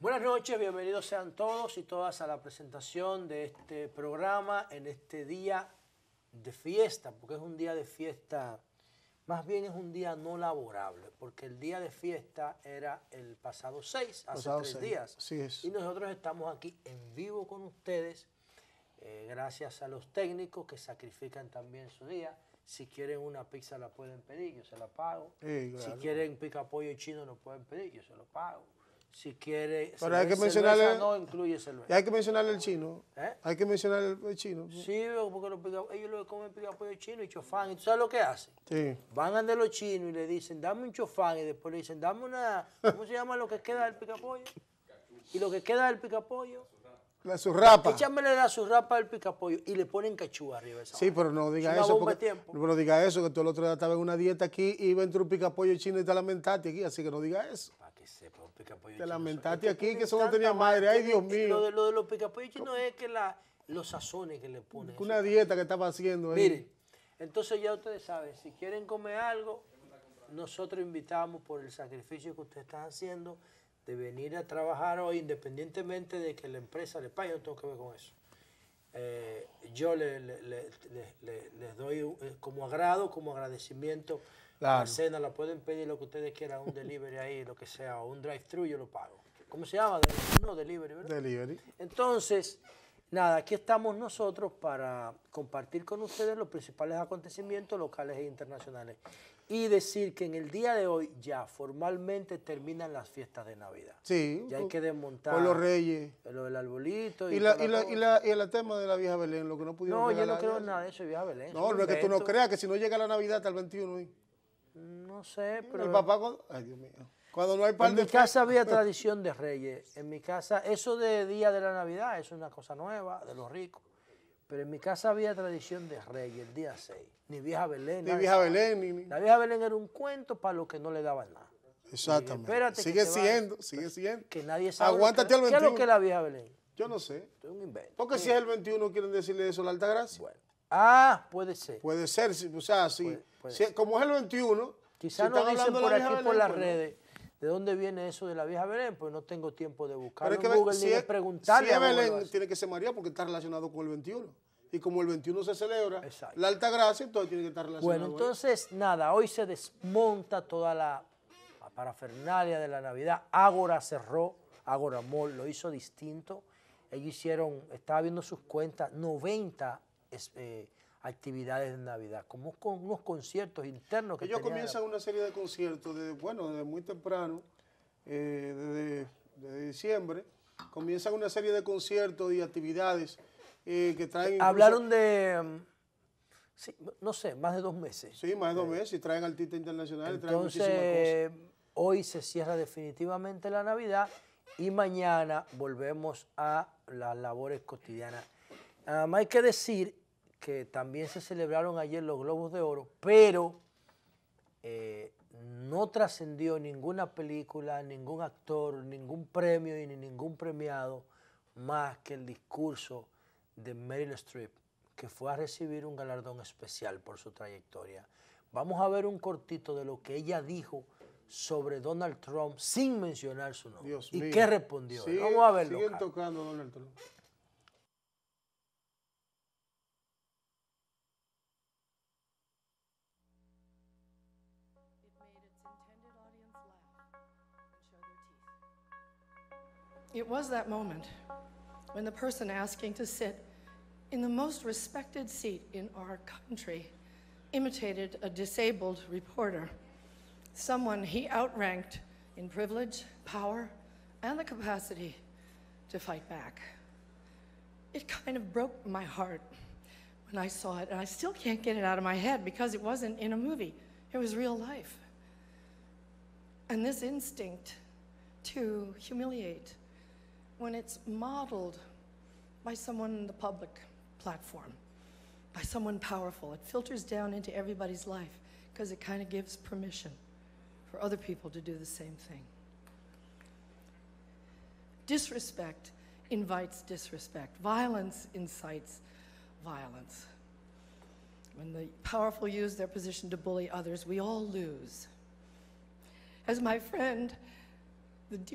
Buenas noches, bienvenidos sean todos y todas a la presentación de este programa en este día de fiesta, porque es un día de fiesta, más bien es un día no laborable, porque el día de fiesta era el pasado 6, hace tres días. Y nosotros estamos aquí en vivo con ustedes, eh, gracias a los técnicos que sacrifican también su día. Si quieren una pizza la pueden pedir, yo se la pago. Si quieren pica pollo chino lo pueden pedir, yo se lo pago si quiere. Pero hay que mencionarle. no incluye Hay que mencionarle el chino. ¿Eh? Hay que mencionar el, chino. Sí, porque ellos lo comen picapoyo chino y chofán. ¿Y tú sabes lo que hacen? Sí. Van a de los chinos y le dicen, dame un chofán. Y después le dicen, dame una. ¿Cómo se llama lo que queda del picapollo? Y lo que queda del picapollo. La surrapa. la surrapa al picapollo y le ponen cachú arriba. sí, pero no diga eso. Porque, pero diga eso, que tú el otro día estabas en una dieta aquí y iba entre un picapollo chino y te lamentaste aquí, así que no diga eso. Te lamentaste aquí que eso no tenía madre. Ay, Dios mío. Lo de, los picapoyos no es que la, los sazones que le ponen. Una dieta que estaba haciendo ahí. entonces ya ustedes saben, si quieren comer algo, nosotros invitamos por el sacrificio que ustedes están haciendo de venir a trabajar hoy, independientemente de que la empresa le pague, no tengo que ver con eso. Eh, yo les doy eh, como agrado, como agradecimiento la cena la pueden pedir lo que ustedes quieran, un delivery ahí, lo que sea, o un drive-thru, yo lo pago. ¿Cómo se llama? No, delivery, ¿verdad? Delivery. Entonces, nada, aquí estamos nosotros para compartir con ustedes los principales acontecimientos locales e internacionales. Y decir que en el día de hoy ya formalmente terminan las fiestas de Navidad. Sí. Ya hay que desmontar. los reyes. Lo del arbolito. Y, la, y, y, la, y, el tema de la vieja Belén, lo que no pudieron No, yo no creo en nada de eso, vieja Belén. No, lo que tú no creas, que si no llega la Navidad hasta el 21. No sé, pero... El papá cuando... no hay pan. en mi casa había tradición de reyes. En mi casa, eso de Día de la Navidad es una cosa nueva, de los ricos. Pero en mi casa había tradición de reyes el día 6. Ni vieja Belén. Ni vieja Belén. Ni, La vieja Belén era un cuento para los que no le daban nada. Exactamente. sigue siendo, sigue siendo. Que nadie sabe. Aguántate al 21. ¿Qué es lo que es la vieja Belén? Yo no sé. Es un invento. Porque si es el 21 quieren decirle eso a la gracia, Bueno. Ah, puede ser. Puede ser, o sea, sí. como es el 21. Quizás si nos dicen por aquí, por las pues, redes, de dónde viene eso de la vieja Belén, pues no tengo tiempo de buscarlo en Google si ni es, de preguntarle. Si Belén, tiene que ser María porque está relacionado con el 21. Y como el 21 se celebra, la Alta Gracia, entonces tiene que estar relacionado. Bueno, entonces, nada, hoy se desmonta toda la parafernalia de la Navidad. Ágora cerró, Ágora Mall lo hizo distinto. Ellos hicieron, estaba viendo sus cuentas, 90 eh, actividades de Navidad, como con unos conciertos internos que Ellos comienzan una serie de conciertos, desde, bueno, desde muy temprano, eh, desde, diciembre, comienzan una serie de conciertos y actividades eh, que traen... Hablaron de... Mm, no sé, más de dos meses. Sí, más de dos meses, y traen artistas internacionales, entonces, traen Hoy se cierra definitivamente la Navidad y mañana volvemos a las labores cotidianas. más hay que decir que también se celebraron ayer los Globos de Oro, pero eh, no trascendió ninguna película, ningún actor, ningún premio y ningún premiado más que el discurso de Meryl Streep, que fue a recibir un galardón especial por su trayectoria. Vamos a ver un cortito de lo que ella dijo sobre Donald Trump sin mencionar su nombre. y qué respondió. Vamos a verlo. It was that moment when the person asking to sit in the most respected seat in our country imitated a disabled reporter, someone he outranked in privilege, power, and the capacity to fight back. It kind of broke my heart when I saw it, and I still can't get it out of my head because it wasn't in a movie, it was real life. And this instinct to humiliate when it's modeled by someone in the public platform, by someone powerful. It filters down into everybody's life because it kind of gives permission for other people to do the same thing. Disrespect invites disrespect. Violence incites violence. When the powerful use their position to bully others, we all lose. As my friend Bueno,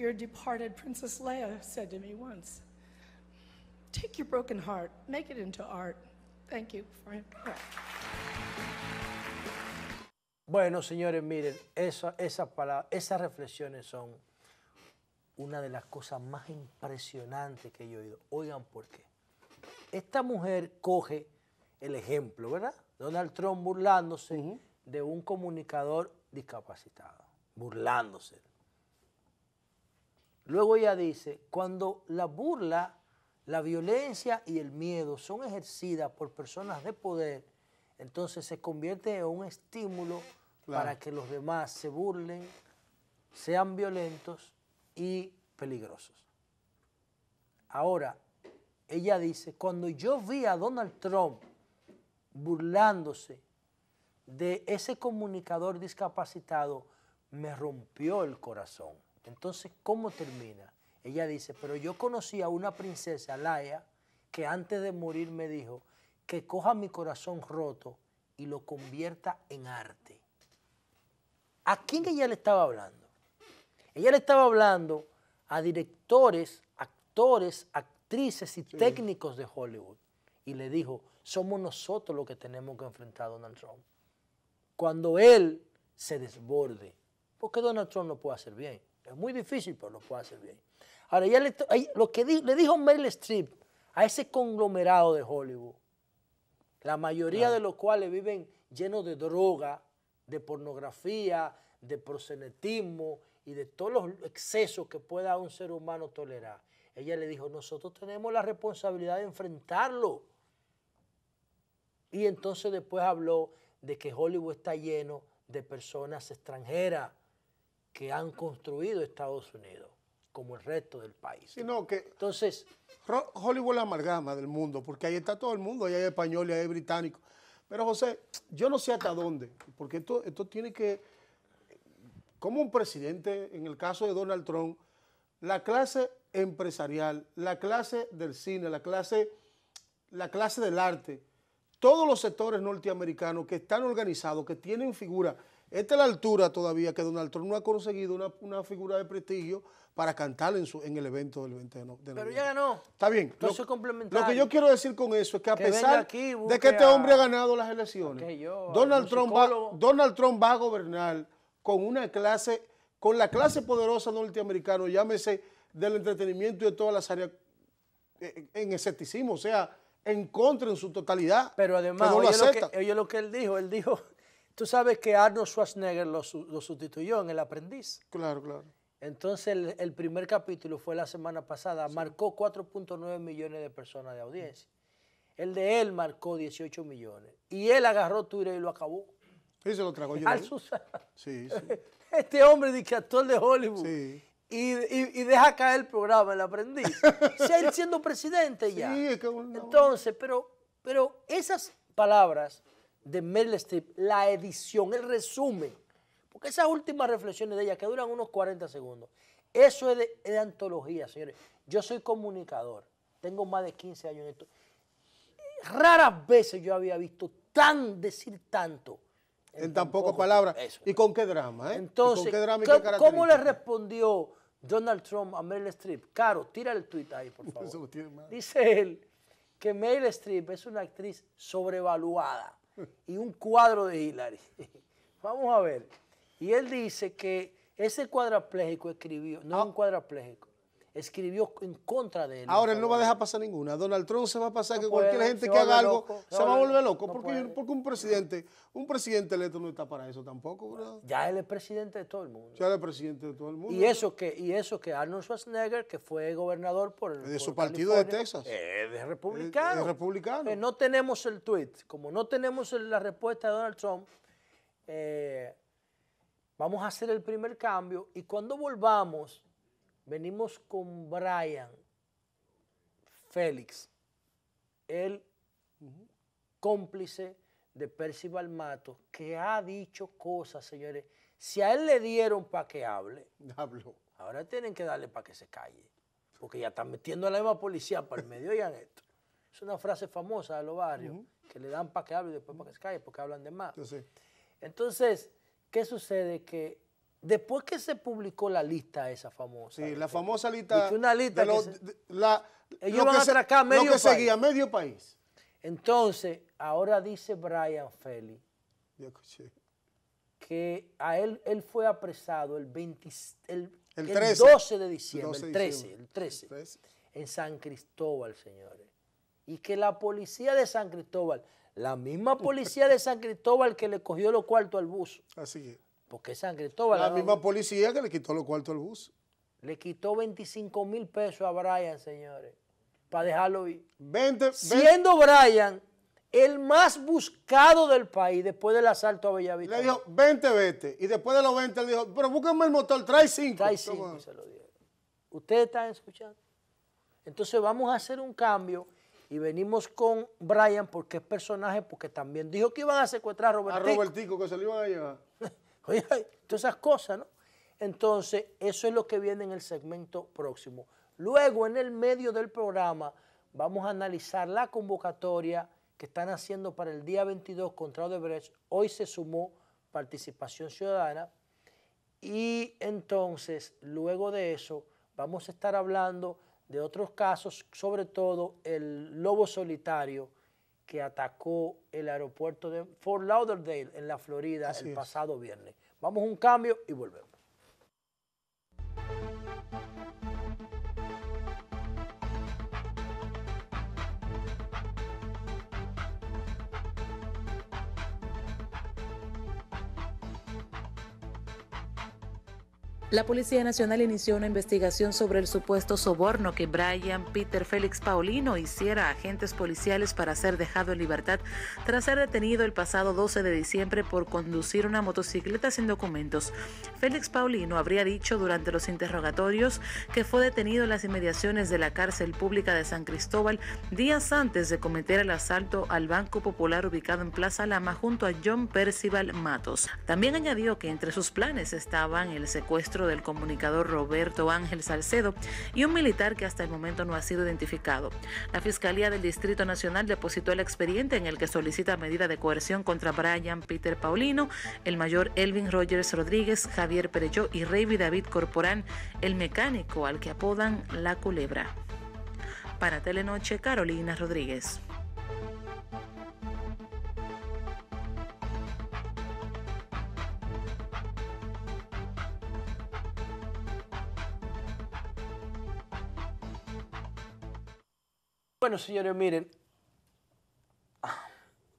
señores, miren, esa, esa esas reflexiones son una de las cosas más impresionantes que he oído. Oigan por qué. Esta mujer coge el ejemplo, ¿verdad? Donald Trump burlándose de un comunicador discapacitado, burlándose. Luego ella dice, cuando la burla, la violencia y el miedo son ejercidas por personas de poder, entonces se convierte en un estímulo para que los demás se burlen, sean violentos y peligrosos. Ahora, ella dice, cuando yo vi a Donald Trump burlándose de ese comunicador discapacitado, me rompió el corazón. Entonces, ¿cómo termina? Ella dice, pero yo conocí a una princesa, Laia, que antes de morir me dijo que coja mi corazón roto y lo convierta en arte. ¿A quién ella le estaba hablando? Ella le estaba hablando a directores, actores, actrices y técnicos de Hollywood. Y le dijo, somos nosotros los que tenemos que enfrentar a Donald Trump. Cuando él se desborde, porque Donald Trump no puede hacer bien. Es muy difícil, pero lo puede hacer bien. Ahora, ella le, lo que le dijo Meryl Streep a ese conglomerado de Hollywood, la mayoría ah. de los cuales viven llenos de droga, de pornografía, de prosenetismo y de todos los excesos que pueda un ser humano tolerar. Ella le dijo, nosotros tenemos la responsabilidad de enfrentarlo. Y entonces después habló de que Hollywood está lleno de personas extranjeras que han construido Estados Unidos, como el resto del país. que Entonces, Hollywood la amalgama del mundo, porque ahí está todo el mundo, ahí hay español, ahí hay británico. Pero José, yo no sé hasta dónde, porque esto, esto tiene que, como un presidente, en el caso de Donald Trump, la clase empresarial, la clase del cine, la clase, la clase del arte, todos los sectores norteamericanos que están organizados, que tienen figura, esta es la altura todavía que Donald Trump no ha conseguido una, figura de prestigio para cantar en, su, en el evento del 20 de noviembre. Pero ya ganó. Está bien. lo, lo que yo quiero decir con eso es que a pesar de que este hombre ha ganado las elecciones, Donald, Trump va, a gobernar con una clase, con la clase poderosa norteamericana, llámese del entretenimiento y de todas las áreas, eh, en, escepticismo, o sea, en contra en su totalidad. Pero además, oye lo que él dijo, él dijo Tú sabes que Arnold Schwarzenegger lo, sustituyó en El Aprendiz. Claro, claro. Entonces, el, primer capítulo fue la semana pasada, marcó 4.9 millones de personas de audiencia. El de él marcó 18 millones. Y él agarró Twitter y lo acabó. Y se lo tragó yo. Al sí, sí. Este hombre dice actor de Hollywood. Sí. Y, deja caer el programa, el aprendiz. él siendo presidente ya. Sí, es que Entonces, pero, pero esas palabras de Meryl Streep, la edición, el resumen, porque esas últimas reflexiones de ella que duran unos 40 segundos, eso es de, antología, señores. Yo soy comunicador, tengo más de 15 años en esto. Raras veces yo había visto tan decir tanto. En, tan pocas palabras. ¿Y con qué drama? Eh? ¿cómo le respondió Donald Trump a Meryl Streep? Caro, tira el tweet ahí, por favor. Dice él que Meryl Streep es una actriz sobrevaluada y un cuadro de Hilary. Vamos a ver. Y él dice que ese cuadrapléjico escribió, no es ah. un cuadrapléjico, escribió en contra de él. Ahora él no va a dejar pasar ninguna. Donald Trump se va a pasar que cualquier gente que haga algo se va a volver loco. porque, un presidente, un presidente electo no está para eso tampoco, ¿verdad? Ya él es presidente de todo el mundo. Ya él es presidente de todo el mundo. Y eso que, y eso que Arnold Schwarzenegger, que fue gobernador por el, De su partido de Texas. Eh, de eh, republicano. De republicano. no tenemos el tweet. Como no tenemos la respuesta de Donald Trump, eh, vamos a hacer el primer cambio y cuando volvamos Venimos con Brian Félix, el cómplice de Percival Mato, que ha dicho cosas, señores. Si a él le dieron para que hable, ahora tienen que darle para que se calle. Porque ya están metiendo a la misma policía para el medio, oigan esto. Es una frase famosa de los barrios, que le dan para que hable y después para que se calle, porque hablan de más. Entonces, ¿qué sucede? Que Después que se publicó la lista esa famosa. Sí, la famosa lista. Una lista ellos van a atracar medio país. seguía medio país. Entonces, ahora dice Brian Feli que a él, él fue apresado el, 20, el, 13, 12 de diciembre, el 13, el 13, 13, en San Cristóbal, señores. Y que la policía de San Cristóbal, la misma policía de San Cristóbal que le cogió los cuartos al buzo. Así es porque San La misma policía que le quitó los cuartos al bus. Le quitó 25 mil pesos a Brian, señores, para dejarlo ir. 20, Siendo Brian el más buscado del país después del asalto a Bellavista. Le dijo, 20, vete. Y después de los 20 le dijo, pero búsquenme el motor, trae 5. Trae 5 se lo dieron. Ustedes están escuchando. Entonces vamos a hacer un cambio y venimos con Brian porque es personaje, porque también dijo que iban a secuestrar a Robertico. A Robertico, que se lo iban a llevar. Oye, todas esas cosas, ¿no? Entonces, eso es lo que viene en el segmento próximo. Luego, en el medio del programa, vamos a analizar la convocatoria que están haciendo para el día 22 contra Odebrecht. Hoy se sumó participación ciudadana. Y entonces, luego de eso, vamos a estar hablando de otros casos, sobre todo el lobo solitario, que atacó el aeropuerto de Fort Lauderdale en la Florida el pasado viernes. Vamos a un cambio y volvemos. La Policía Nacional inició una investigación sobre el supuesto soborno que Brian Peter Félix Paulino hiciera a agentes policiales para ser dejado en libertad tras ser detenido el pasado 12 de diciembre por conducir una motocicleta sin documentos. Félix Paulino habría dicho durante los interrogatorios que fue detenido en las inmediaciones de la cárcel pública de San Cristóbal días antes de cometer el asalto al Banco Popular ubicado en Plaza Lama junto a John Percival Matos. También añadió que entre sus planes estaban el secuestro del comunicador Roberto Ángel Salcedo y un militar que hasta el momento no ha sido identificado. La Fiscalía del Distrito Nacional depositó el expediente en el que solicita medida de coerción contra Brian Peter Paulino, el mayor Elvin Rogers Rodríguez, Javier Perechó y Rey David Corporán, el mecánico al que apodan La Culebra. Para Telenoche, Carolina Rodríguez. Bueno, señores, miren,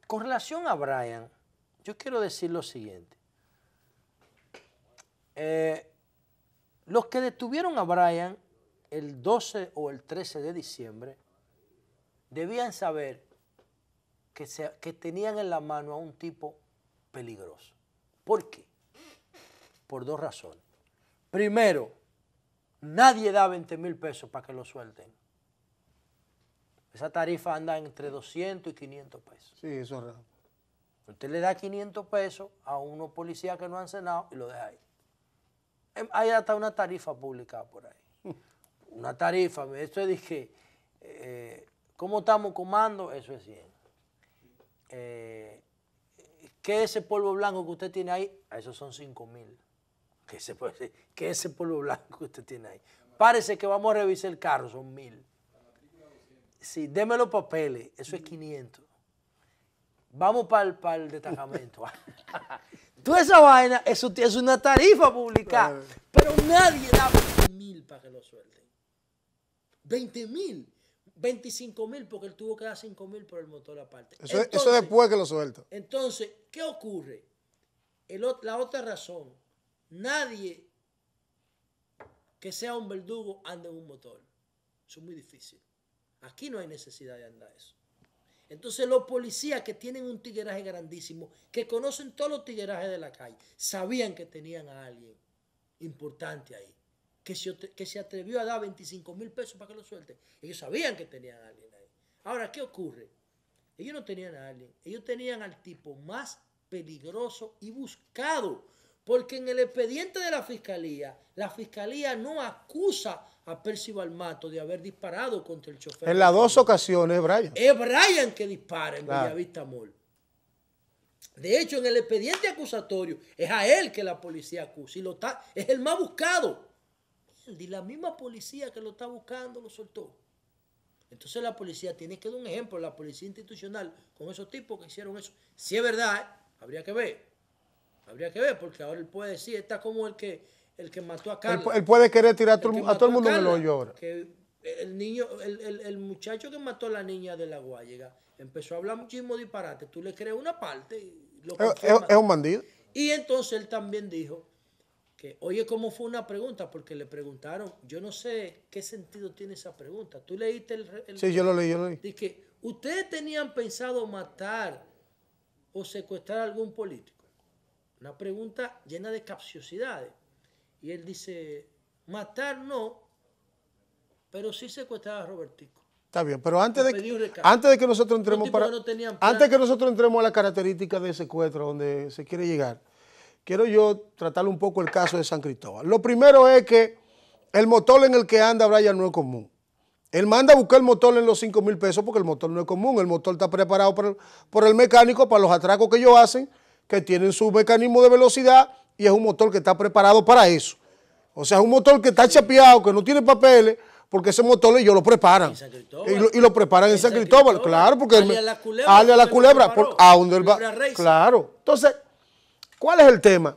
con relación a Brian, yo quiero decir lo siguiente. Eh, los que detuvieron a Brian el 12 o el 13 de diciembre debían saber que tenían en la mano a un tipo peligroso. ¿Por qué? Por dos razones. Primero, nadie da 20 mil pesos para que lo suelten. Esa tarifa anda entre 200 y 500 pesos. Sí, eso es raro. Usted le da 500 pesos a unos policías que no han cenado y lo deja ahí. Em, hay hasta una tarifa publicada por ahí. Una tarifa, esto es dije, eh, ¿cómo estamos comando? Eso es 100. Eh, ¿Qué es ese polvo blanco que usted tiene ahí? Esos son 5 mil. ¿Qué, es ese polvo blanco que usted tiene ahí? Parece que vamos a revisar el carro, son mil. Sí, deme los papeles, eso es 500. Mm. Vamos para el, el destacamento. Toda esa vaina, eso es una tarifa pública, pero nadie da 20 mil para que lo suelten. 20 mil. 25 mil porque él tuvo que dar 5 mil por el motor aparte. Eso, después que lo suelten. Entonces, ¿qué ocurre? El, la otra razón, nadie que sea un verdugo anda en un motor. Eso es muy difícil. Aquí no hay necesidad de andar eso. Entonces los policías que tienen un tigueraje grandísimo, que conocen todos los tiguerajes de la calle, sabían que tenían a alguien importante ahí, que se, que se atrevió a dar 25 mil pesos para que lo suelten. Ellos sabían que tenían a alguien ahí. Ahora, ¿qué ocurre? Ellos no tenían a alguien, ellos tenían al tipo más peligroso y buscado, porque en el expediente de la fiscalía, la fiscalía no acusa a Percival Mato de haber disparado contra el chofer. En las dos ocasiones, Brian. Es Brian que dispara en claro. Vista Mall. De hecho, en el expediente acusatorio es a él que la policía acusa y lo está, es el más buscado. Y la misma policía que lo está buscando lo soltó. Entonces la policía tiene que dar un ejemplo, la policía institucional, con esos tipos que hicieron eso. Si es verdad, habría que ver. Habría que ver, porque ahora él puede decir, está como el que el que mató a Carlos, Él, puede querer tirar a todo el mundo en el hoyo ahora. Que el, niño, el, muchacho que mató a la niña de la Guayega empezó a hablar muchísimo disparate. Tú le crees una parte. es, un bandido. Y entonces él también dijo que, oye, ¿cómo fue una pregunta? Porque le preguntaron, yo no sé qué sentido tiene esa pregunta. ¿Tú leíste el...? sí, yo lo leí, yo lo leí. Dice, ¿ustedes tenían pensado matar o secuestrar a algún político? Una pregunta llena de capciosidades. Y él dice, matar no, pero sí secuestrar a Robertico. Está bien, pero antes de, que, antes de que nosotros entremos para, antes que nosotros entremos a la característica de secuestro donde se quiere llegar, quiero yo tratar un poco el caso de San Cristóbal. Lo primero es que el motor en el que anda Brian no es común. Él manda a buscar el motor en los 5 mil pesos porque el motor no es común. El motor está preparado por el mecánico para los atracos que ellos hacen, que tienen su mecanismo de velocidad y es un motor que está preparado para eso. O sea, es un motor que está chapeado, que no tiene papeles, porque ese motor ellos lo preparan. Y lo, preparan en San, Cristóbal, claro, porque... Ale a la culebra. a la culebra, a donde él va. Claro. Entonces, ¿cuál es el tema?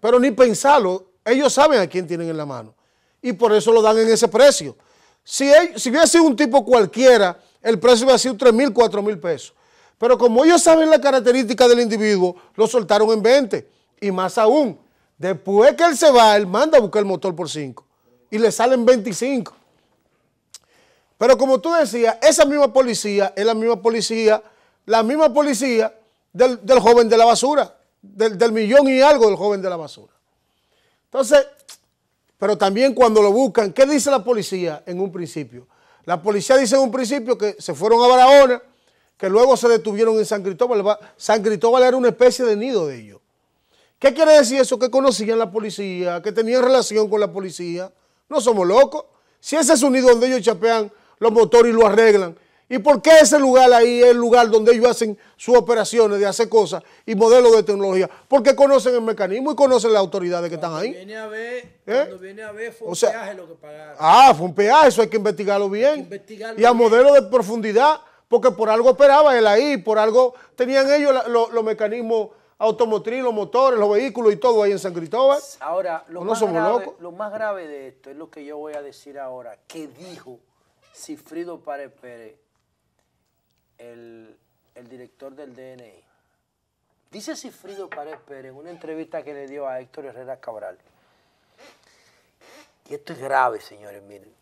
Pero ni pensarlo, ellos saben a quién tienen en la mano. Y por eso lo dan en ese precio. Si, hubiese sido un tipo cualquiera, el precio hubiera sido 3 mil, 4 mil pesos. Pero como ellos saben la característica del individuo, lo soltaron en 20. Y más aún, después que él se va, él manda a buscar el motor por 5 y le salen 25. Pero como tú decías, esa misma policía es la misma policía, la misma policía del, joven de la basura, del, del, millón y algo del joven de la basura. Entonces, pero también cuando lo buscan, ¿qué dice la policía en un principio? La policía dice en un principio que se fueron a Barahona, que luego se detuvieron en San Cristóbal. San Cristóbal era una especie de nido de ellos. ¿Qué quiere decir eso? Que conocían la policía, que tenían relación con la policía. No somos locos. Si ese es un nido donde ellos chapean los motores y lo arreglan, ¿y por qué ese lugar ahí es el lugar donde ellos hacen sus operaciones de hacer cosas y modelos de tecnología? Porque conocen el mecanismo y conocen las autoridades que están ahí. Viene a ver, ¿Eh? Cuando viene a ver, fue un peaje lo que pagaron. Ah, fue un peaje, eso hay que investigarlo bien. y a modelo de profundidad, porque por algo operaba él ahí, por algo tenían ellos los mecanismos automotriz, los motores, los vehículos y todo ahí en San Cristóbal. Ahora, lo, pues más, grave, de esto es lo que yo voy a decir ahora, que dijo Cifrido Párez Pérez, el, director del DNI. Dice Cifrido Párez Pérez en una entrevista que le dio a Héctor Herrera Cabral. Y esto es grave, señores, miren.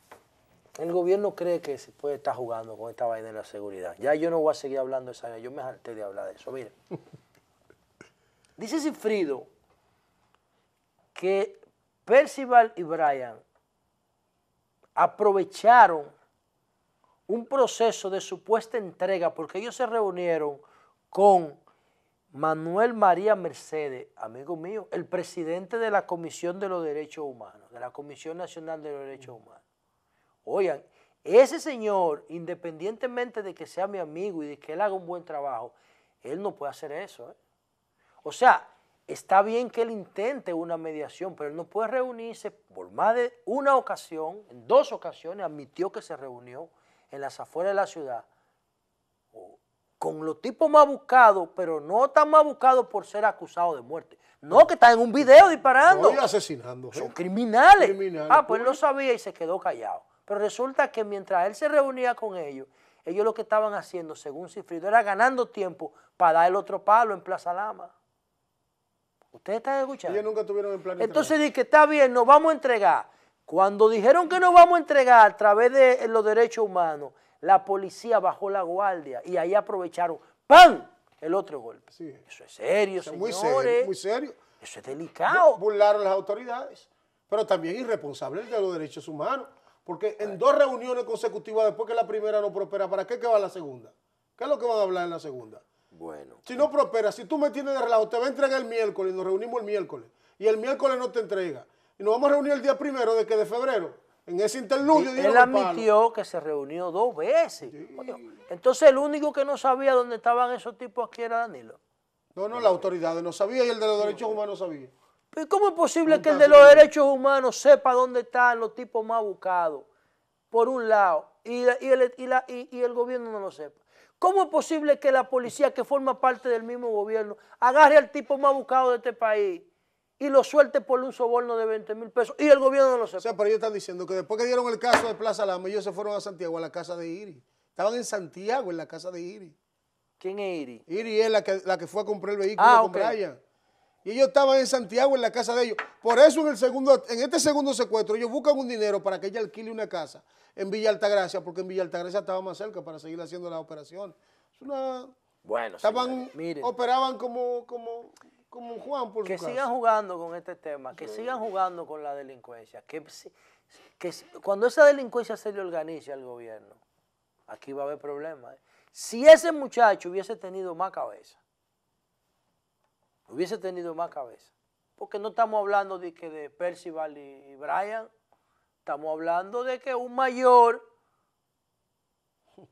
El gobierno cree que se puede estar jugando con esta vaina de la seguridad. Ya yo no voy a seguir hablando de esa Yo me harté de hablar de eso. Miren. Dice Cifrido que Percival y Brian aprovecharon un proceso de supuesta entrega porque ellos se reunieron con Manuel María Mercedes, amigo mío, el presidente de la Comisión de los Derechos Humanos, de la Comisión Nacional de los Derechos Humanos. Oigan, ese señor, independientemente de que sea mi amigo y de que él haga un buen trabajo, él no puede hacer eso. ¿eh? O sea, está bien que él intente una mediación, pero él no puede reunirse por más de una ocasión, en dos ocasiones admitió que se reunió en las afueras de la ciudad con los tipos más buscados, pero no tan más buscados por ser acusados de muerte. No, que está en un video disparando. No, asesinando. Son criminales. Ah, pues él no pues. sabía y se quedó callado. Pero resulta que mientras él se reunía con ellos, ellos lo que estaban haciendo, según Cifrido, era ganando tiempo para dar el otro palo en Plaza Lama. Ustedes están escuchando. Ellos nunca tuvieron en plan Entonces dije, que está bien, nos vamos a entregar. Cuando dijeron que nos vamos a entregar a través de los derechos humanos, la policía bajó la guardia y ahí aprovecharon, ¡pam! el otro golpe. Eso es serio, Eso señores. Muy serio, muy serio. Eso es delicado. Burlaron las autoridades, pero también irresponsables de los derechos humanos. Porque en dos reuniones consecutivas, después que la primera no prospera, ¿para qué va la segunda? ¿Qué es lo que van a hablar en la segunda? Bueno. Si no prospera, si tú me tienes de relajo, te va a entregar el miércoles, nos reunimos el miércoles, y el miércoles no te entrega. Y nos vamos a reunir el día primero de que de febrero. En ese interludio. él admitió que se reunió dos veces. Entonces el único que no sabía dónde estaban esos tipos aquí era Danilo. No, no, las autoridades no sabía y el de los derechos humanos sabía. ¿Pero cómo es posible que el de los derechos humanos sepa dónde están los tipos más buscados? Por un lado, y, y el gobierno no lo sepa. ¿Cómo es posible que la policía que forma parte del mismo gobierno agarre al tipo más buscado de este país y lo suelte por un soborno de 20 mil pesos y el gobierno no lo sepa? O sea, pero ellos están diciendo que después que dieron el caso de Plaza Lama, ellos se fueron a Santiago, a la casa de Iri. Estaban en Santiago, en la casa de Iri. ¿Quién es Iri? Iri es la que, la que fue a comprar el vehículo ah, con y ellos estaban en Santiago, en la casa de ellos. Por eso en, el segundo, en este segundo secuestro ellos buscan un dinero para que ella alquile una casa en Villa Altagracia, porque en Villa Altagracia estaba más cerca para seguir haciendo la operación Es una... Bueno, estaban, operaban como, como, como Juan por Que sigan jugando con este tema, que sigan jugando con la delincuencia, que, cuando esa delincuencia se le organice al gobierno, aquí va a haber problemas. ¿eh? Si ese muchacho hubiese tenido más cabeza, hubiese tenido más cabeza. Porque no estamos hablando de que de Percival y Brian, estamos hablando de que un mayor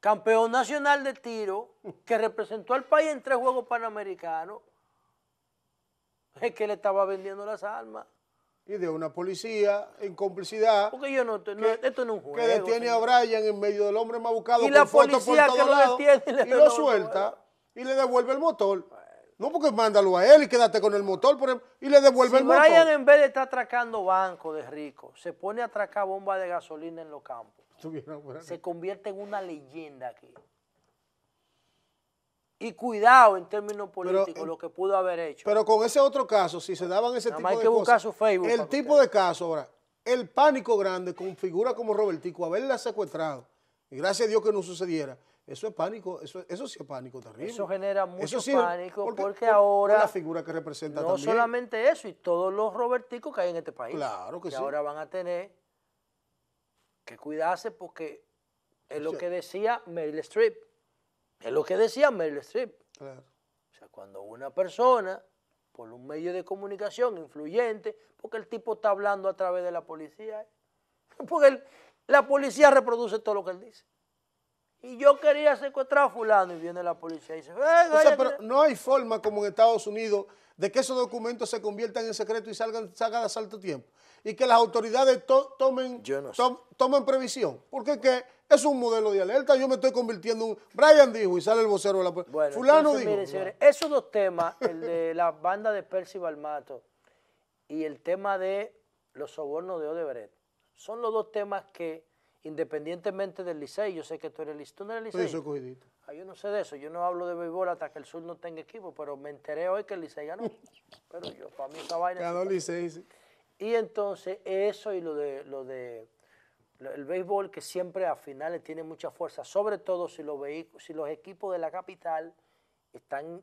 campeón nacional de tiro que representó al país en tres Juegos Panamericanos, es que le estaba vendiendo las armas. Y de una policía en complicidad. Porque yo no, esto no es un juego. Que detiene a Brian en medio del hombre más buscado. Y la policía que lo detiene. y, lo suelta y le devuelve el motor. No, porque mándalo a él y quédate con el motor por y le devuelve el motor. Brian en vez de estar atracando bancos de rico. se pone a atracar bombas de gasolina en los campos. Se convierte en una leyenda aquí. Y cuidado en términos políticos lo que pudo haber hecho. Pero con ese otro caso, si se daban ese tipo de que Facebook el tipo de caso ahora, el pánico grande con figura como Robertico, haberla secuestrado, y gracias a Dios que no sucediera, eso es pánico, eso, eso sí es pánico terrible. Eso genera mucho pánico porque, ahora... la figura que representa no también. solamente eso, y todos los roberticos que hay en este país. Claro que, ahora van a tener que cuidarse porque es lo que decía Meryl Streep. Es lo que decía Meryl Streep. O sea, cuando una persona, por un medio de comunicación influyente, porque el tipo está hablando a través de la policía, porque la policía reproduce todo lo que él dice y yo quería secuestrar a fulano y viene la policía y dice, pero no hay forma como en Estados Unidos de que esos documentos se conviertan en secreto y salgan, salgan a salto tiempo. Y que las autoridades tomen, tomen previsión. Porque que es un modelo de alerta. Yo me estoy convirtiendo en Brian dijo y sale el vocero de la policía. fulano dijo. esos dos temas, el de la banda de Percy Balmato y el tema de los sobornos de Odebrecht, son los dos temas que independientemente del Licey, yo sé que tú eres Licey, tú no eres Licey. Eso ah, yo no sé de eso, yo no hablo de béisbol hasta que el sur no tenga equipo, pero me enteré hoy que el Licey ganó. pero yo, para mí esa vaina... Ganó el Licey, sí. Y entonces eso y lo de, lo de el béisbol que siempre a finales tiene mucha fuerza, sobre todo si los, si los equipos de la capital están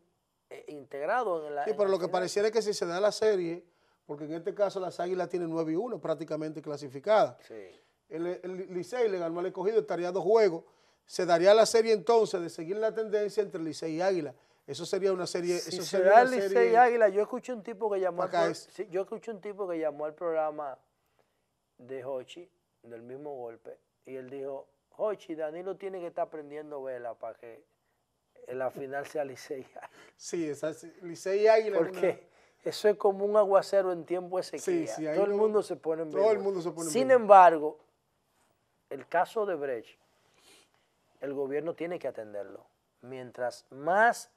eh, integrados en la... Sí, pero lo que pareciera es que si se da la serie, porque en este caso las Águilas tienen 9 y 1 prácticamente clasificadas. Sí. El, Licey le ganó al escogido, estaría dos juegos. Se daría la serie entonces de seguir la tendencia entre Licey y Águila. Eso sería una serie. eso sería Licey y Águila, yo escuché un tipo que llamó. yo escuché un tipo que llamó al programa de Hochi, del mismo golpe, y él dijo: Hochi, Danilo tiene que estar prendiendo vela para que en la final sea Licey y Águila. Sí, esa, Licey y Águila. porque Eso es como un aguacero en tiempo de sequía. todo, el mundo se pone en todo el mundo se pone en Sin embargo, el caso de Brecht, el gobierno tiene que atenderlo. Mientras más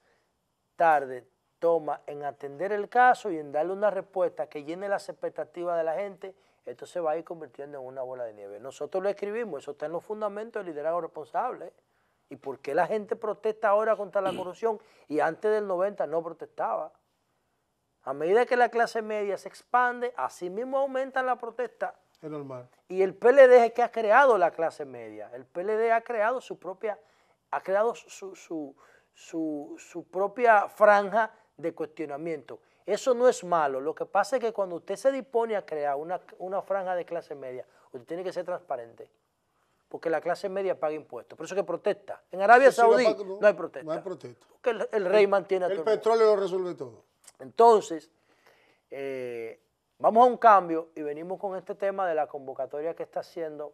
tarde toma en atender el caso y en darle una respuesta que llene las expectativas de la gente, esto se va a ir convirtiendo en una bola de nieve. Nosotros lo escribimos, eso está en los fundamentos del liderazgo responsable. ¿Y por qué la gente protesta ahora contra la corrupción y antes del 90 no protestaba? A medida que la clase media se expande, así mismo aumentan la protesta es normal. Y el PLD es que ha creado la clase media. El PLD ha creado su propia, ha creado su, propia franja de cuestionamiento. Eso no es malo. Lo que pasa es que cuando usted se dispone a crear una, franja de clase media, usted tiene que ser transparente porque la clase media paga impuestos. Por eso que protesta. En Arabia Saudí no, hay protesta. No hay protesta. Porque el, rey mantiene a el todo. El petróleo lo resuelve todo. Entonces, eh, Vamos a un cambio y venimos con este tema de la convocatoria que está haciendo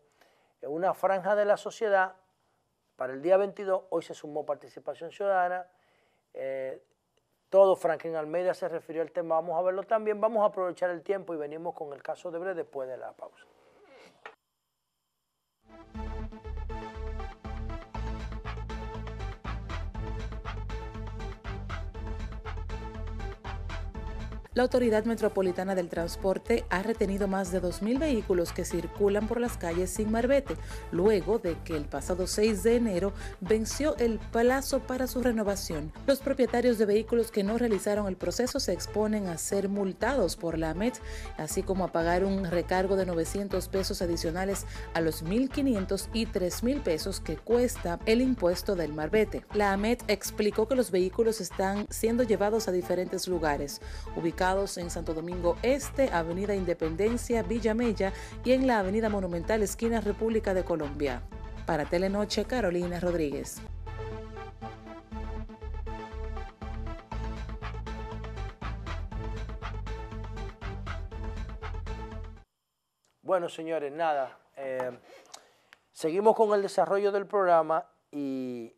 en una franja de la sociedad para el día 22. Hoy se sumó participación ciudadana. Eh, todo Franklin Almeida se refirió al tema. Vamos a verlo también. Vamos a aprovechar el tiempo y venimos con el caso de Bre después de la pausa. La Autoridad Metropolitana del Transporte ha retenido más de 2.000 vehículos que circulan por las calles sin marbete, luego de que el pasado 6 de enero venció el plazo para su renovación. Los propietarios de vehículos que no realizaron el proceso se exponen a ser multados por la AMET, así como a pagar un recargo de 900 pesos adicionales a los 1.500 y 3.000 pesos que cuesta el impuesto del marbete. La AMET explicó que los vehículos están siendo llevados a diferentes lugares, ubicados en Santo Domingo Este, Avenida Independencia, Villa Mella y en la Avenida Monumental, esquina República de Colombia. Para Telenoche, Carolina Rodríguez. Bueno, señores, nada. Eh, seguimos con el desarrollo del programa y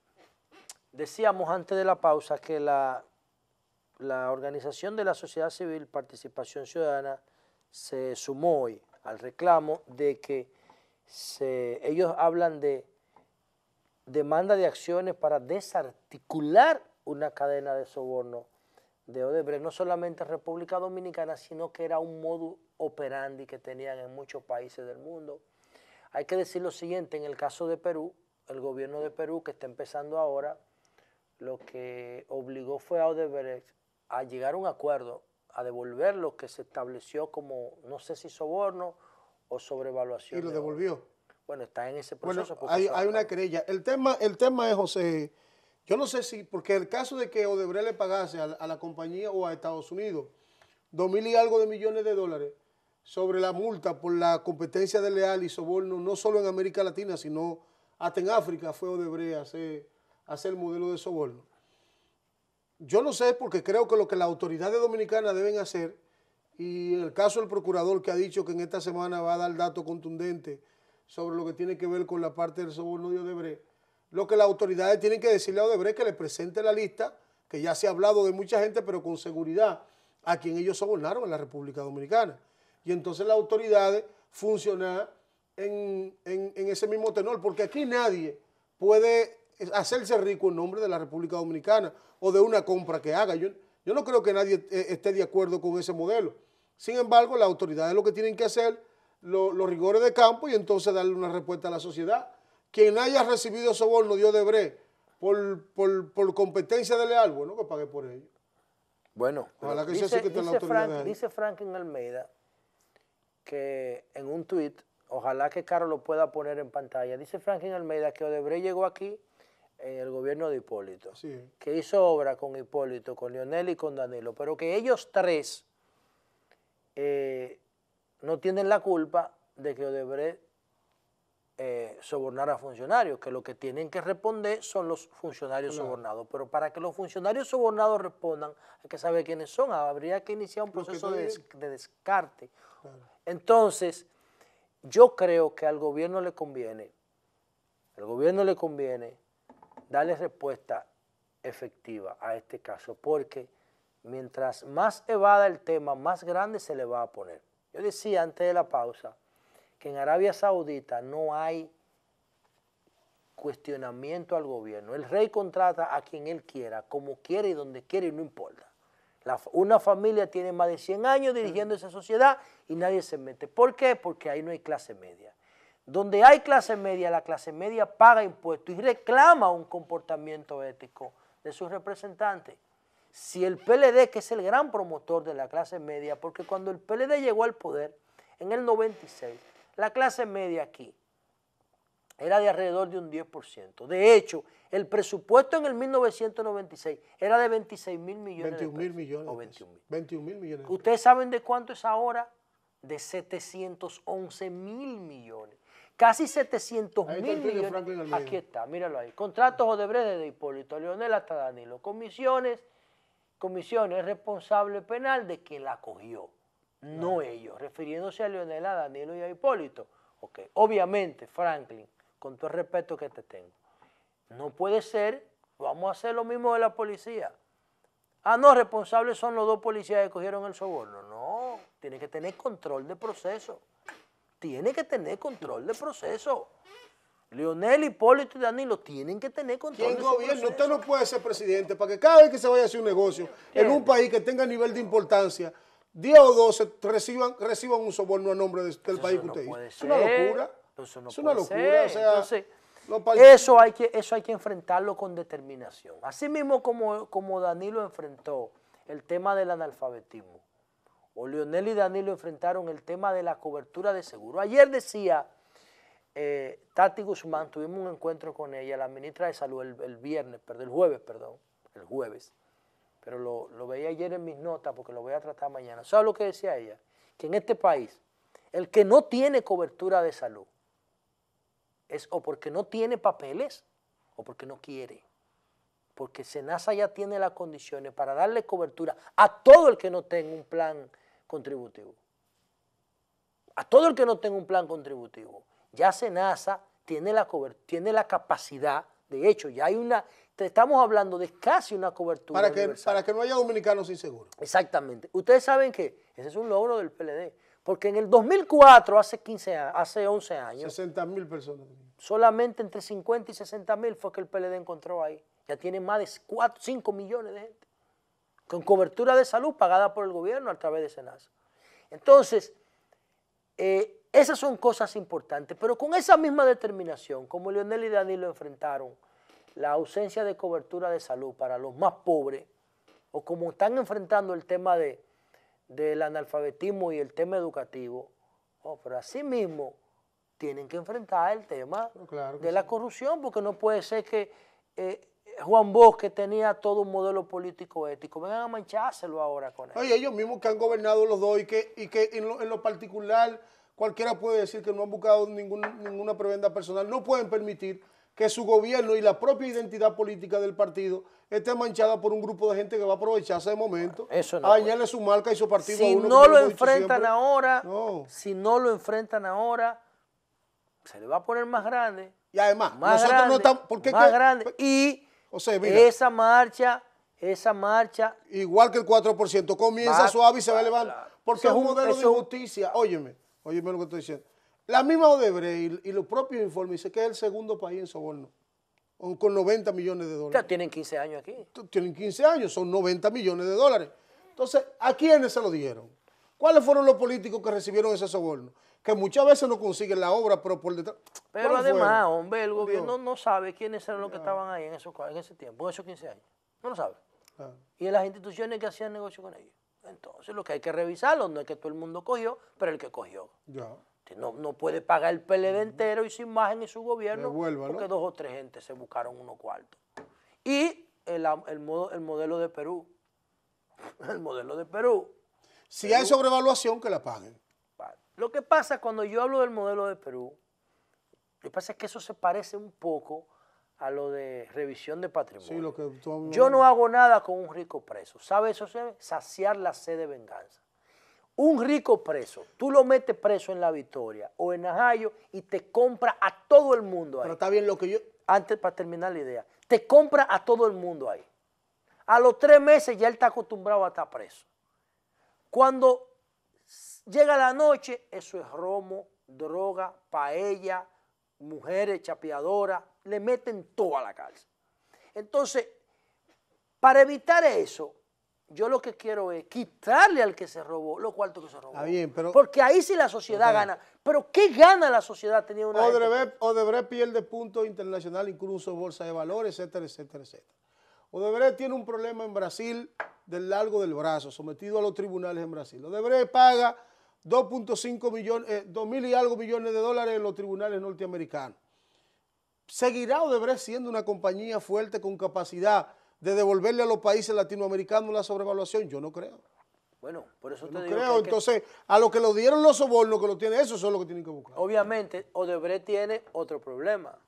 decíamos antes de la pausa que la la organización de la sociedad civil Participación Ciudadana se sumó hoy al reclamo de que ellos hablan de demanda de acciones para desarticular una cadena de soborno de Odebrecht, no solamente en República Dominicana, sino que era un modus operandi que tenían en muchos países del mundo. Hay que decir lo siguiente, en el caso de Perú, el gobierno de Perú que está empezando ahora, lo que obligó fue a Odebrecht a llegar a un acuerdo, a devolver lo que se estableció como, no sé si soborno o sobrevaluación. ¿Y lo devolvió? Bueno, está en ese proceso. Bueno, hay, una querella. El tema, el tema es, José, yo no sé si, porque el caso de que Odebrecht le pagase a, la compañía o a Estados Unidos dos mil y algo de millones de dólares sobre la multa por la competencia de leal y soborno, no solo en América Latina, sino hasta en África fue Odebrecht a hacer el modelo de soborno. Yo no sé porque creo que lo que las autoridades dominicanas deben hacer, y el caso del procurador que ha dicho que en esta semana va a dar dato contundente sobre lo que tiene que ver con la parte del soborno de Odebrecht, lo que las autoridades tienen que decirle a Odebrecht que le presente la lista, que ya se ha hablado de mucha gente, pero con seguridad, a quien ellos sobornaron en la República Dominicana. Y entonces las autoridades funcionan en, en, en ese mismo tenor, porque aquí nadie puede hacerse rico en nombre de la República Dominicana o de una compra que haga. Yo, yo no creo que nadie eh, esté de acuerdo con ese modelo. Sin embargo, las autoridades lo que tienen que hacer, los rigores de campo y entonces darle una respuesta a la sociedad. Quien haya recibido soborno de Odebrecht por, por, competencia de leal, bueno, que pague por ello. Bueno, Ojalá que dice, dice, la Frank, dice Franklin Almeida que en un tuit, ojalá que Carlos lo pueda poner en pantalla, dice Franklin Almeida que Odebrecht llegó aquí en el gobierno de Hipólito, que hizo obra con Hipólito, con Leonel y con Danilo, pero que ellos tres eh, no tienen la culpa de que Odebrecht eh, sobornar a funcionarios, que lo que tienen que responder son los funcionarios sobornados. Pero para que los funcionarios sobornados respondan, hay que saber quiénes son. Habría que iniciar un proceso de, descarte. Entonces, yo creo que al gobierno le conviene, al gobierno le conviene darle respuesta efectiva a este caso, porque mientras más evada el tema, más grande se le va a poner. Yo decía antes de la pausa que en Arabia Saudita no hay cuestionamiento al gobierno. El rey contrata a quien él quiera, como quiere y donde quiere y no importa. una familia tiene más de 100 años dirigiendo esa sociedad y nadie se mete. ¿Por qué? Porque ahí no hay clase media. Donde hay clase media, la clase media paga impuestos y reclama un comportamiento ético de sus representantes. Si el PLD, que es el gran promotor de la clase media, porque cuando el PLD llegó al poder en el 96, la clase media aquí era de alrededor de un 10%. De hecho, el presupuesto en el 1996 era de 26 mil millones 21 mil millones. O ¿Ustedes saben de cuánto es ahora? De 711 mil millones. Casi 700 mil Aquí está, míralo ahí. Contratos o deberes de Hipólito Leonel hasta Danilo. Comisiones, comisiones responsable penal de quien la cogió, no, ellos. Refiriéndose a Leonel, a Danilo y a Hipólito. Ok, obviamente, Franklin, con todo el respeto que te tengo, no puede ser, vamos a hacer lo mismo de la policía. Ah, no, responsables son los dos policías que cogieron el soborno. No, tiene que tener control de proceso tiene que tener control del proceso. Leonel, Hipólito y Danilo tienen que tener control. ¿Quién proceso. Usted no puede ser presidente para que cada vez que se vaya a hacer un negocio en un país que tenga nivel de importancia, 10 o 12 reciban, reciban un soborno a nombre del país que usted no puede ser. Es una locura. es una locura. eso, hay que, eso hay que enfrentarlo con determinación. Así mismo como, como Danilo enfrentó el tema del analfabetismo o Lionel y Danilo enfrentaron el tema de la cobertura de seguro. Ayer decía eh, Tati Guzmán, tuvimos un encuentro con ella, la ministra de Salud, el, viernes, perdón, el jueves, perdón, el jueves, pero lo, lo veía ayer en mis notas porque lo voy a tratar mañana. ¿Sabes lo que decía ella? Que en este país, el que no tiene cobertura de salud es o porque no tiene papeles o porque no quiere porque Senasa ya tiene las condiciones para darle cobertura a todo el que no tenga un plan contributivo. A todo el que no tenga un plan contributivo, ya SENASA tiene la, tiene la capacidad, de hecho, ya hay una, estamos hablando de casi una cobertura. Para que, para que no haya dominicanos inseguros. Exactamente. Ustedes saben que ese es un logro del PLD, porque en el 2004, hace, 15, hace 11 años. 60 mil personas. Solamente entre 50 y 60 mil fue que el PLD encontró ahí. Ya tiene más de 4, 5 millones de gente con cobertura de salud pagada por el gobierno a través de SENASA. Entonces, eh, esas son cosas importantes, pero con esa misma determinación, como Leonel y Danilo enfrentaron la ausencia de cobertura de salud para los más pobres, o como están enfrentando el tema de, del analfabetismo y el tema educativo, oh, pero así mismo tienen que enfrentar el tema de la corrupción, porque no puede ser que eh, Juan Bosch que tenía todo un modelo político ético. Vengan a manchárselo ahora con él. Oye, ellos mismos que han gobernado los dos y que, en, lo, particular cualquiera puede decir que no han buscado ninguna prebenda personal, no pueden permitir que su gobierno y la propia identidad política del partido esté manchada por un grupo de gente que va a aprovecharse de momento, ah, a dañarle su marca y su partido. a uno, no lo enfrentan ahora, si no lo enfrentan ahora, se le va a poner más grande. Y además, nosotros no estamos... Porque más grande. Y o esa marcha, esa marcha... Igual que el 4%, comienza suave y se va a Porque es un modelo de justicia. Óyeme, óyeme lo que estoy diciendo. La misma Odebrecht y, los propios informes dicen que es el segundo país en soborno, con 90 millones de dólares. Ya tienen 15 años aquí. Tienen 15 años, son 90 millones de dólares. Entonces, ¿a quiénes se lo dieron? ¿Cuáles fueron los políticos que recibieron ese soborno? que muchas veces no consiguen la obra, pero por detrás. Pero además, hombre, el gobierno no sabe quiénes eran los que estaban ahí en, esos, en ese tiempo, en esos 15 años. No lo sabe. Ah. Y en las instituciones que hacían negocio con ellos. Entonces, lo que hay que revisarlo no es que todo el mundo cogió, pero el que cogió. Ya. No, no puede pagar el PLD entero y su imagen y su gobierno, porque dos o tres gente se buscaron unos cuarto. Y el, modo, el modelo de Perú. El modelo de Perú. Si hay sobrevaluación, que la paguen. Lo que pasa cuando yo hablo del modelo de Perú, lo que pasa es que eso se parece un poco a lo de revisión de patrimonio. Yo no hago nada con un rico preso. ¿Sabe eso? saciar la sed de venganza. Un rico preso, tú lo metes preso en La Victoria o en Ajayo y te compra a todo el mundo ahí. Pero está bien lo que yo... Antes, para terminar la idea, te compra a todo el mundo ahí. A los tres meses ya él está acostumbrado a estar preso. Cuando Llega la noche, eso es romo, droga, paella, mujeres chapeadoras, le meten toda la calza. Entonces, para evitar eso, yo lo que quiero es quitarle al que se robó lo cuarto que se robó. bien, pero... Porque ahí sí la sociedad gana. Pero ¿qué gana la sociedad teniendo una... Odebrecht, Odebrecht pierde puntos internacional, incluso bolsa de valores, etcétera, etcétera, etcétera. Odebrecht tiene un problema en Brasil del largo del brazo, sometido a los tribunales en Brasil. Odebrecht paga 2.5 millones, eh, 2 mil y algo millones de dólares en los tribunales norteamericanos. ¿Seguirá Odebrecht siendo una compañía fuerte con capacidad de devolverle a los países latinoamericanos la sobrevaluación? Yo no creo. Bueno, por eso Yo te no creo. Entonces, a los que lo dieron los sobornos, que lo tienen, eso es lo que tienen que buscar. Obviamente, Odebrecht tiene otro problema,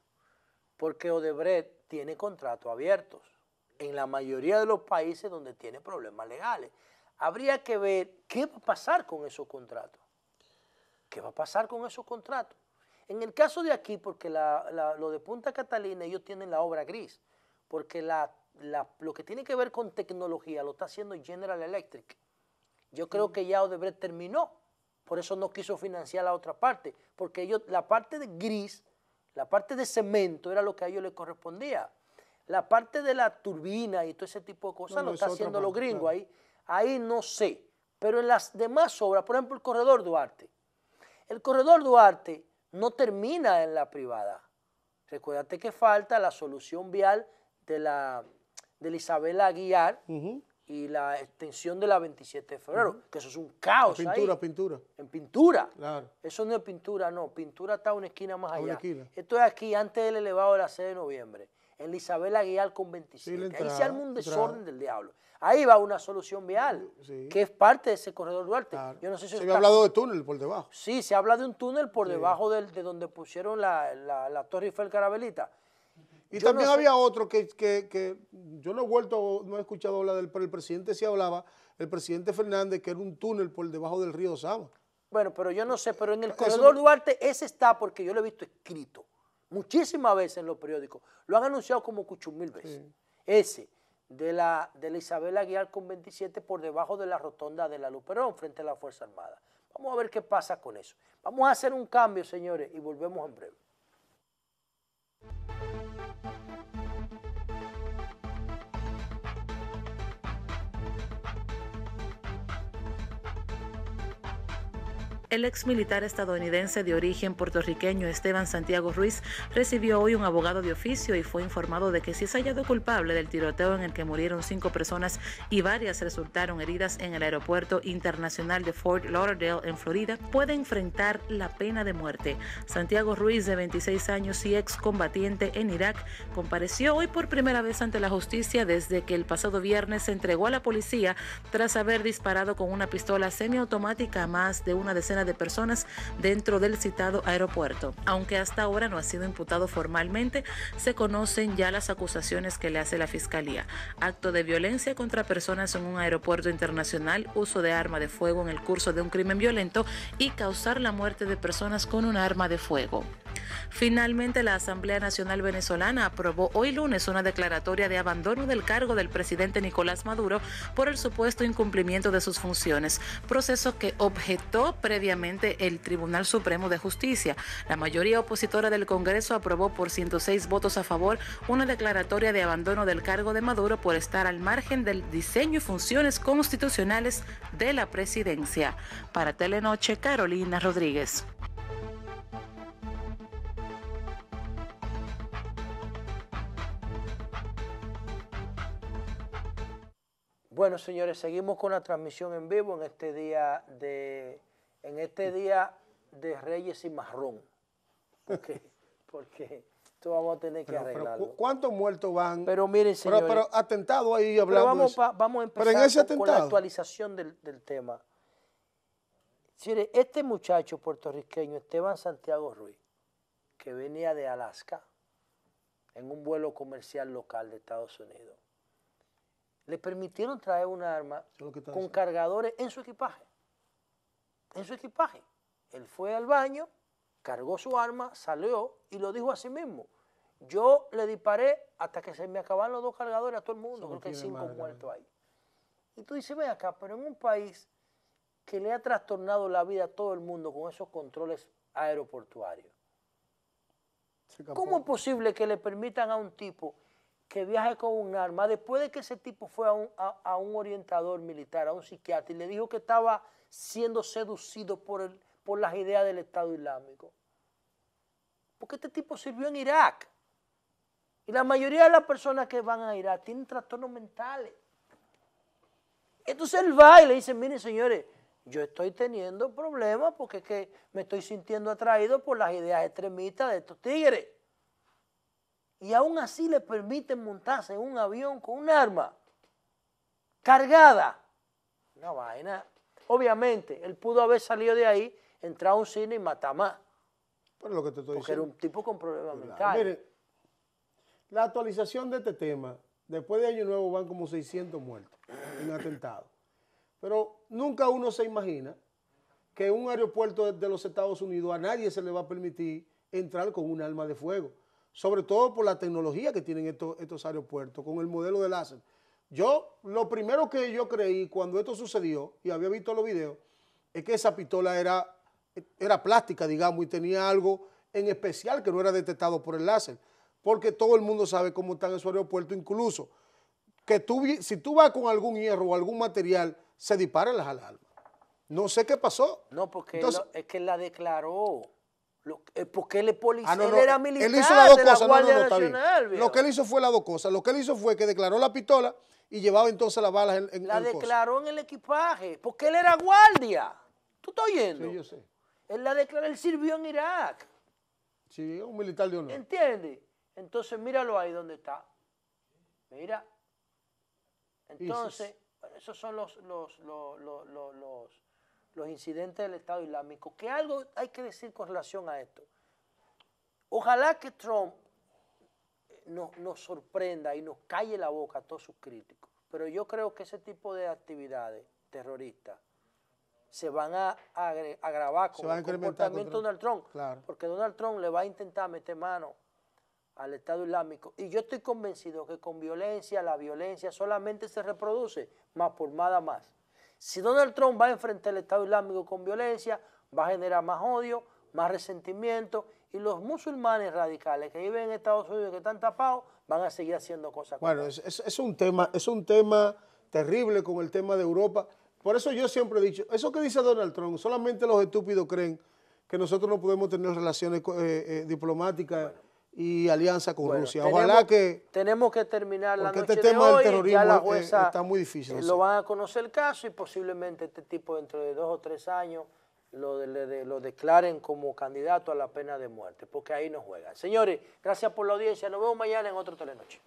porque Odebrecht tiene contratos abiertos en la mayoría de los países donde tiene problemas legales habría que ver qué va a pasar con esos contratos. ¿Qué va a pasar con esos contratos? En el caso de aquí, porque lo de Punta Catalina, ellos tienen la obra gris, porque lo que tiene que ver con tecnología lo está haciendo General Electric. Yo creo mm. que ya Odebrecht terminó, por eso no quiso financiar la otra parte, porque ellos, la parte de gris, la parte de cemento era lo que a ellos les correspondía. La parte de la turbina y todo ese tipo de cosas lo está haciendo los gringos ahí ahí no sé. Pero en las demás obras, por ejemplo, el corredor Duarte. El corredor Duarte no termina en la privada. Recuérdate que falta la solución vial de la, de Aguiar y la extensión de la 27 de febrero, que eso es un caos. En pintura, pintura. En pintura. Claro. Eso no es pintura, no. Pintura está una esquina más allá. Una esquina. Esto es aquí, antes del elevado de la 6 de noviembre, en la Isabel Aguiar con 27. ahí se arma un desorden del diablo. Ahí va una solución vial, que es parte de ese corredor Duarte. Yo no sé se ha hablado de túnel por debajo. Sí, se habla de un túnel por debajo del, de donde pusieron la, Torre Eiffel Carabelita. Y también había otro que, yo no he vuelto, no he escuchado hablar del, pero el presidente sí hablaba, el presidente Fernández, que era un túnel por debajo del río Sama. Bueno, pero yo no sé, pero en el corredor Duarte ese está porque yo lo he visto escrito muchísimas veces en los periódicos. Lo han anunciado como cuchumil veces. Ese de la, de Isabel Aguiar con 27 por debajo de la rotonda de la Luperón frente a la Fuerza Armada. Vamos a ver qué pasa con eso. Vamos a hacer un cambio, señores, y volvemos en breve. El ex militar estadounidense de origen puertorriqueño Esteban Santiago Ruiz recibió hoy un abogado de oficio y fue informado de que si es hallado culpable del tiroteo en el que murieron cinco personas y varias resultaron heridas en el aeropuerto internacional de Fort Lauderdale en Florida, puede enfrentar la pena de muerte. Santiago Ruiz, de 26 años y ex combatiente en Irak, compareció hoy por primera vez ante la justicia desde que el pasado viernes se entregó a la policía tras haber disparado con una pistola semiautomática a más de una decena de personas dentro del citado aeropuerto. Aunque hasta ahora no ha sido imputado formalmente, se conocen ya las acusaciones que le hace la Fiscalía. Acto de violencia contra personas en un aeropuerto internacional, uso de arma de fuego en el curso de un crimen violento y causar la muerte de personas con un arma de fuego. Finalmente, la Asamblea Nacional Venezolana aprobó hoy lunes una declaratoria de abandono del cargo del presidente Nicolás Maduro por el supuesto incumplimiento de sus funciones, proceso que objetó previamente el Tribunal Supremo de Justicia. La mayoría opositora del Congreso aprobó por 106 votos a favor una declaratoria de abandono del cargo de Maduro por estar al margen del diseño y funciones constitucionales de la presidencia. Para Telenoche, Carolina Rodríguez. Bueno, señores, seguimos con la transmisión en vivo en este día de en este día de Reyes y Marrón. Porque, esto vamos a tener que arreglarlo. ¿Cuántos muertos van? Pero miren, señor, Pero, atentado ahí hablando. vamos, vamos a empezar con, la actualización del, tema. Mire, este muchacho puertorriqueño, Esteban Santiago Ruiz, que venía de Alaska en un vuelo comercial local de Estados Unidos, le permitieron traer un arma con cargadores en su equipaje en su equipaje. Él fue al baño, cargó su arma, salió y lo dijo a sí mismo. Yo le disparé hasta que se me acabaron los dos cargadores a todo el mundo, creo que hay cinco muertos ahí. Y tú dices, ven acá, pero en un país que le ha trastornado la vida a todo el mundo con esos controles aeroportuarios, ¿cómo es posible que le permitan a un tipo que viaje con un arma, después de que ese tipo fue a un, orientador militar, a un psiquiatra, y le dijo que estaba siendo seducido por, por las ideas del Estado Islámico. Porque este tipo sirvió en Irak. Y la mayoría de las personas que van a Irak tienen trastornos mentales. Entonces él va y le dice, miren señores, yo estoy teniendo problemas porque es que me estoy sintiendo atraído por las ideas extremistas de estos tigres y aún así le permiten montarse en un avión con un arma cargada. Una vaina. Obviamente, él pudo haber salido de ahí, entrado a un cine y matar más. Pero lo que te estoy Porque era un tipo con problemas mentales. Mire, la actualización de este tema, después de Año Nuevo van como 600 muertos en atentado. Pero nunca uno se imagina que un aeropuerto de los Estados Unidos a nadie se le va a permitir entrar con un arma de fuego sobre todo por la tecnología que tienen estos, estos aeropuertos con el modelo de láser. Yo, lo primero que yo creí cuando esto sucedió, y había visto los videos, es que esa pistola era, era plástica, digamos, y tenía algo en especial que no era detectado por el láser, porque todo el mundo sabe cómo está en su aeropuerto, incluso que si tú vas con algún hierro o algún material, se disparan las alarmas. No sé qué pasó. No, porque es que la declaró. Eh, porque él es policía, ah, él era militar. Él hizo las dos cosas, no, está bien. Lo que él hizo fue las dos cosas. Lo que él hizo fue que declaró la pistola y llevaba entonces las balas en, en La declaró en el equipaje, porque él era guardia. ¿Tú estás oyendo? Sí, yo sé. Él la declaró, él sirvió en Irak. Sí, un militar de honor. ¿Entiendes? Entonces míralo ahí donde está. Mira. Entonces, esos son los, los, los los incidentes del Estado Islámico, que algo hay que decir con relación a esto. Ojalá que Trump eh, nos, nos sorprenda y nos calle la boca a todos sus críticos, pero yo creo que ese tipo de actividades terroristas se van a, agravar con el comportamiento de Donald Trump, porque Donald Trump le va a intentar meter mano al Estado Islámico. Y yo estoy convencido que con violencia, la violencia solamente se reproduce, más por nada más. Si Donald Trump va a enfrentar al Estado Islámico con violencia, va a generar más odio, más resentimiento y los musulmanes radicales que viven en Estados Unidos que están tapados van a seguir haciendo cosas. Bueno, es, es, un tema, es un tema terrible con el tema de Europa. Por eso yo siempre he dicho, eso que dice Donald Trump, solamente los estúpidos creen que nosotros no podemos tener relaciones eh, eh, diplomáticas y alianza con Rusia. Ojalá que... Tenemos que terminar la este noche este tema de la jueza, está muy difícil. Eh, lo van a conocer el caso y posiblemente este tipo dentro de dos o tres años lo, lo declaren como candidato a la pena de muerte, porque ahí no juegan. Señores, gracias por la audiencia. Nos vemos mañana en otro Telenoche.